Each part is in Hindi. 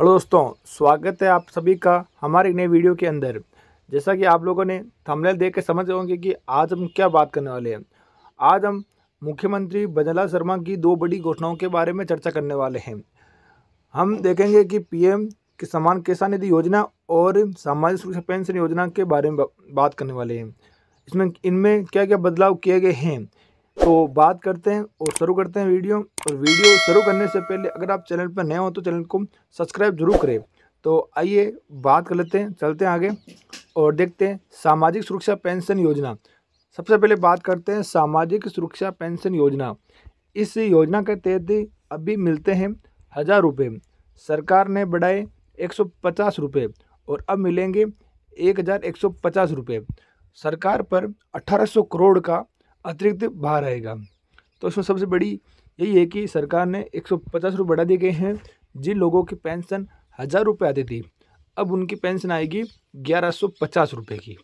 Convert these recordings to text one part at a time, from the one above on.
हेलो दोस्तों स्वागत है आप सभी का हमारे नए वीडियो के अंदर जैसा कि आप लोगों ने थंबनेल देख के समझ होंगे कि आज हम क्या बात करने वाले हैं आज हम मुख्यमंत्री बजला शर्मा की दो बड़ी घोषणाओं के बारे में चर्चा करने वाले हैं हम देखेंगे कि पीएम के समान किसान निधि योजना और सामाजिक सुरक्षा पेंशन योजना के बारे में बात करने वाले हैं इसमें इनमें क्या क्या बदलाव किए गए हैं तो बात करते हैं और शुरू करते हैं वीडियो और वीडियो शुरू करने से पहले अगर आप चैनल पर नए हो तो चैनल को सब्सक्राइब जरूर करें तो आइए बात कर लेते हैं चलते हैं आगे और देखते हैं सामाजिक सुरक्षा पेंशन योजना सबसे पहले बात करते हैं सामाजिक सुरक्षा पेंशन योजना इस योजना के तहत अभी मिलते हैं हज़ार रुपये सरकार ने बढ़ाए एक सौ पचास रुपये और अब मिलेंगे एक हज़ार एक सौ पचास रुपये सरकार पर अठारह सौ करोड़ का अतिरिक्त भार आएगा तो इसमें सबसे बड़ी यही है कि सरकार ने एक सौ पचास रुपये बढ़ा दिए गए हैं जिन लोगों की पेंशन हज़ार रुपये आती थी अब उनकी पेंशन आएगी ग्यारह सौ पचास रुपये की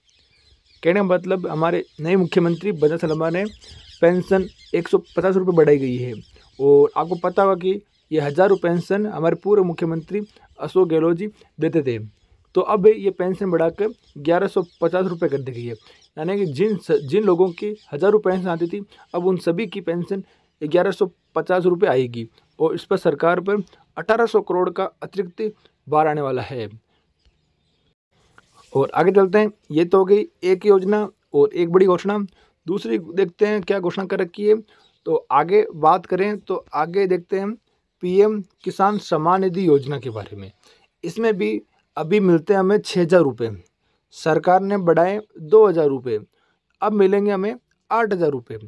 कहने का मतलब हमारे नए मुख्यमंत्री बदन सलमा ने पेंशन एक सौ पचास रुपये बढ़ाई गई है और आपको पता होगा कि ये हज़ार पेंशन हमारे पूर्व मुख्यमंत्री अशोक गहलोत जी देते थे तो अब ये पेंशन बढ़ाकर ग्यारह सौ पचास रुपये कर दी गई है यानी कि जिन जिन लोगों की हज़ारों पेंशन आती थी अब उन सभी की पेंशन ग्यारह सौ पचास रुपये आएगी और इस पर सरकार पर अठारह सौ करोड़ का अतिरिक्त बार आने वाला है और आगे चलते हैं ये तो हो गई एक योजना और एक बड़ी घोषणा दूसरी देखते हैं क्या घोषणा कर रखी है तो आगे बात करें तो आगे देखते हैं पीएम किसान सम्मान निधि योजना के बारे में इसमें भी अभी मिलते हैं हमें छः हज़ार रुपये सरकार ने बढ़ाए दो हज़ार रुपये अब मिलेंगे हमें आठ हज़ार रुपये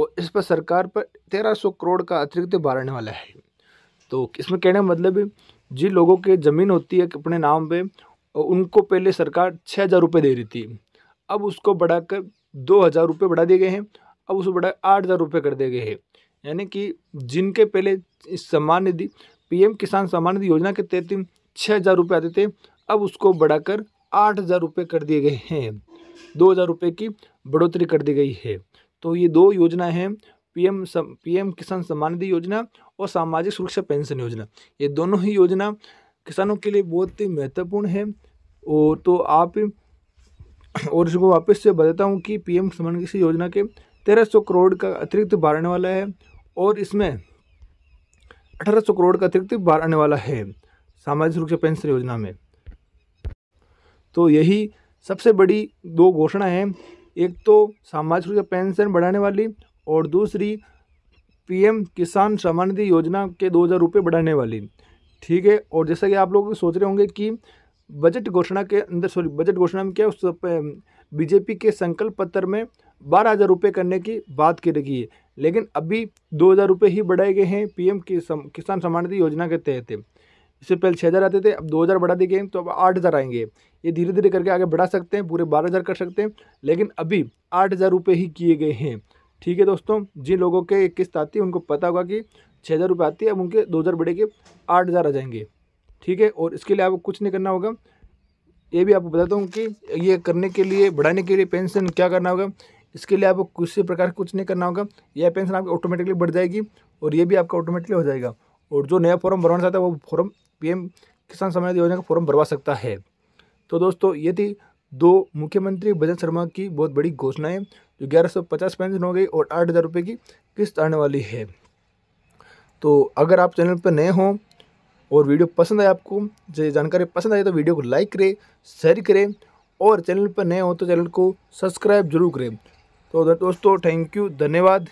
और इस पर सरकार पर तेरह सौ करोड़ का अतिरिक्त भार वाला है तो इसमें कहने का मतलब जिन लोगों के ज़मीन होती है अपने नाम पे उनको पहले सरकार छः हज़ार रुपये दे रही थी अब उसको बढ़ाकर दो हज़ार रुपये बढ़ा दिए गए हैं अब उसको बढ़ा आठ हज़ार रुपये कर दिए गए हैं यानी कि जिनके पहले इस सम्मान निधि पीएम किसान सम्मान निधि योजना के तहत छः हज़ार रुपये आते थे अब उसको बढ़ाकर आठ हज़ार रुपये कर दिए गए हैं दो हज़ार रुपये की बढ़ोतरी कर दी गई है तो ये दो योजना है पीएम पीएम किसान सम्मान निधि योजना और सामाजिक सुरक्षा पेंशन योजना ये दोनों ही योजना किसानों के लिए बहुत ही महत्वपूर्ण है और तो आप और इसको वापस से बताता हूँ कि पीएम सम्मान किसी योजना के तेरह सौ करोड़ का अतिरिक्त भार आने वाला है और इसमें अठारह सौ करोड़ का अतिरिक्त भार आने वाला है सामाजिक सुरक्षा पेंशन योजना में तो यही सबसे बड़ी दो घोषणा है एक तो सामाजिक सुरक्षा पेंशन बढ़ाने वाली और दूसरी पीएम किसान सम्मान निधि योजना के दो हज़ार रुपये बढ़ाने वाली ठीक है और जैसा कि आप लोग सोच रहे होंगे कि बजट घोषणा के अंदर सॉरी बजट घोषणा में क्या उस बीजेपी के संकल्प पत्र में बारह हज़ार रुपये करने की बात की रखी है लेकिन अभी दो हज़ार रुपये ही बढ़ाए गए हैं पीएम किसान सम्मान निधि योजना के तहत इससे पहले छः हज़ार आते थे अब दो हज़ार बढ़ा दिए गए तो अब आठ हज़ार आएंगे ये धीरे धीरे करके आगे बढ़ा सकते हैं पूरे बारह हज़ार कर सकते हैं लेकिन अभी आठ हज़ार रुपये ही किए गए हैं ठीक है दोस्तों जिन लोगों के किस्त आती है उनको पता होगा कि छः हज़ार रुपये आती है अब उनके दो हज़ार बढ़े के आठ हज़ार आ जाएंगे ठीक है और इसके लिए आपको कुछ नहीं करना होगा ये भी आपको बताता हूँ कि ये करने के लिए बढ़ाने के लिए पेंशन क्या करना होगा इसके लिए आपको किसी प्रकार कुछ नहीं करना होगा यह पेंशन आपकी ऑटोमेटिकली बढ़ जाएगी और ये भी आपका ऑटोमेटिकली हो जाएगा और जो नया फॉर्म भरवाना चाहता है वो फॉर्म पीएम किसान सम्मान योजना का फॉर्म भरवा सकता है तो दोस्तों ये थी दो मुख्यमंत्री भजन शर्मा की बहुत बड़ी घोषणाएं जो ग्यारह सौ पचास पेंशन हो गई और आठ हज़ार रुपये की किस्त आने वाली है तो अगर आप चैनल पर नए हों और वीडियो पसंद आए आपको जो जानकारी पसंद आए तो वीडियो को लाइक करें शेयर करें और चैनल पर नए हों तो चैनल को सब्सक्राइब जरूर करें तो दोस्तों थैंक यू धन्यवाद